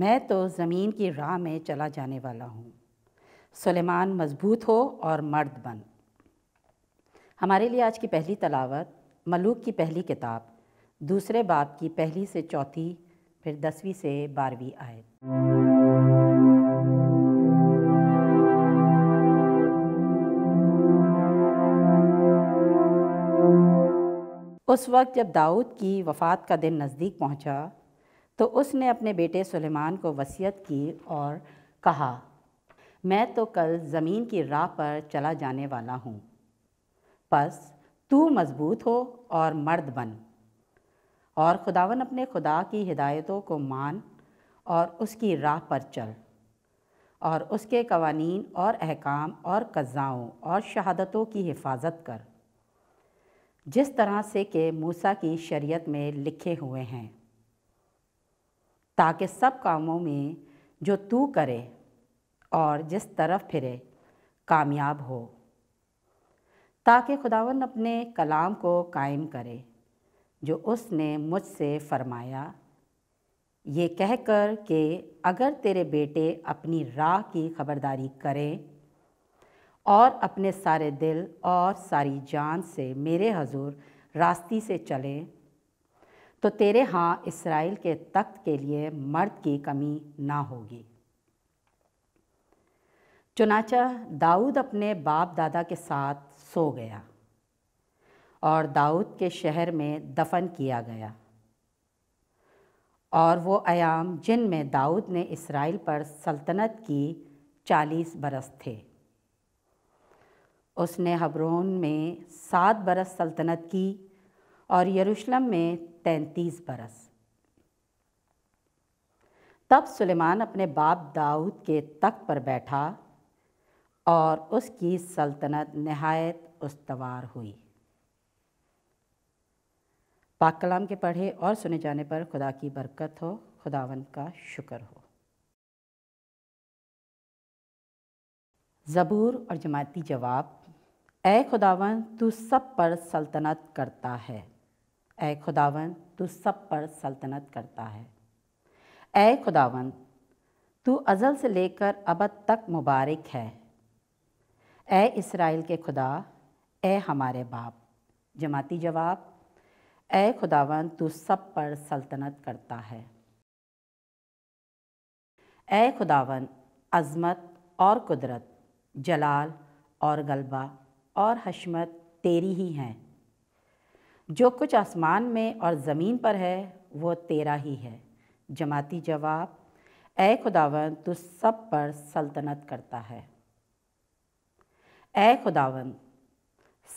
मैं तो ज़मीन की राह में चला जाने वाला हूँ सुलेमान मजबूत हो और मर्द बन हमारे लिए आज की पहली तलावत मलूक की पहली किताब दूसरे बाप की पहली से चौथी फिर दसवीं से बारहवीं आए उस वक्त जब दाऊद की वफ़ात का दिन नज़दीक पहुंचा, तो उसने अपने बेटे सुलेमान को वसीयत की और कहा मैं तो कल ज़मीन की राह पर चला जाने वाला हूँ बस तू मज़बूत हो और मर्द बन और खुदावन अपने खुदा की हिदायतों को मान और उसकी राह पर चल और उसके कवानीन और अहकाम और कज़ाओं और शहादतों की हिफाजत कर जिस तरह से कि मूसा की शरीयत में लिखे हुए हैं ताकि सब कामों में जो तू करे और जिस तरफ फिरे कामयाब हो ताकि खुदावन अपने कलाम को कायम करे जो उसने मुझसे फरमाया ये कहकर कि अगर तेरे बेटे अपनी राह की खबरदारी करें और अपने सारे दिल और सारी जान से मेरे हजूर रास्ती से चलें तो तेरे हाँ इसराइल के तख्त के लिए मर्द की कमी ना होगी चुनाचा दाऊद अपने बाप दादा के साथ सो गया और दाऊद के शहर में दफन किया गया और वो आयाम जिन में दाऊद ने इसराइल पर सल्तनत की चालीस बरस थे उसने हबरून में सात बरस सल्तनत की और यरूशलेम में तैंतीस बरस तब सुलेमान अपने बाप दाऊद के तख्त पर बैठा और उसकी सल्तनत नहायत उस्तवार हुई पाक कलाम के पढ़े और सुने जाने पर खुदा की बरकत हो खुदावन का शुक्र हो ज़बूर और जमाती जवाब ए खुदावन तू सब पर सल्तनत करता है ए खुदावन तू सब पर सल्तनत करता है ए खुदावन तू अज़ल से लेकर अब तक मुबारक है ए इसराइल के खुदा ए हमारे बाप जमाती जवाब ए खुदावन तू सब पर सल्तनत करता है ए खुदावन अज़मत और कुदरत जलाल और गलबा और हशमत तेरी ही हैं जो कुछ आसमान में और ज़मीन पर है वो तेरा ही है जमाती जवाब ए खुदावन तू सब पर सल्तनत करता है ए खुदावन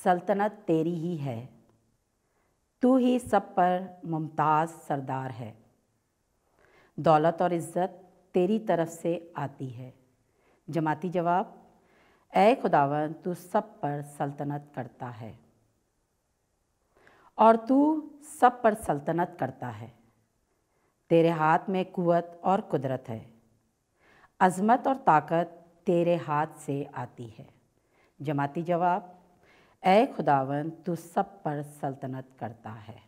सल्तनत तेरी ही है तू ही सब पर मुमताज़ सरदार है दौलत और इज़्ज़त तेरी तरफ से आती है जमाती जवाब ए खुदावन तू सब पर सल्तनत करता है और तू सब पर सल्तनत करता है तेरे हाथ में कुवत और कुदरत है अजमत और ताकत तेरे हाथ से आती है जमाती जवाब ए खुदावन तू सब पर सल्तनत करता है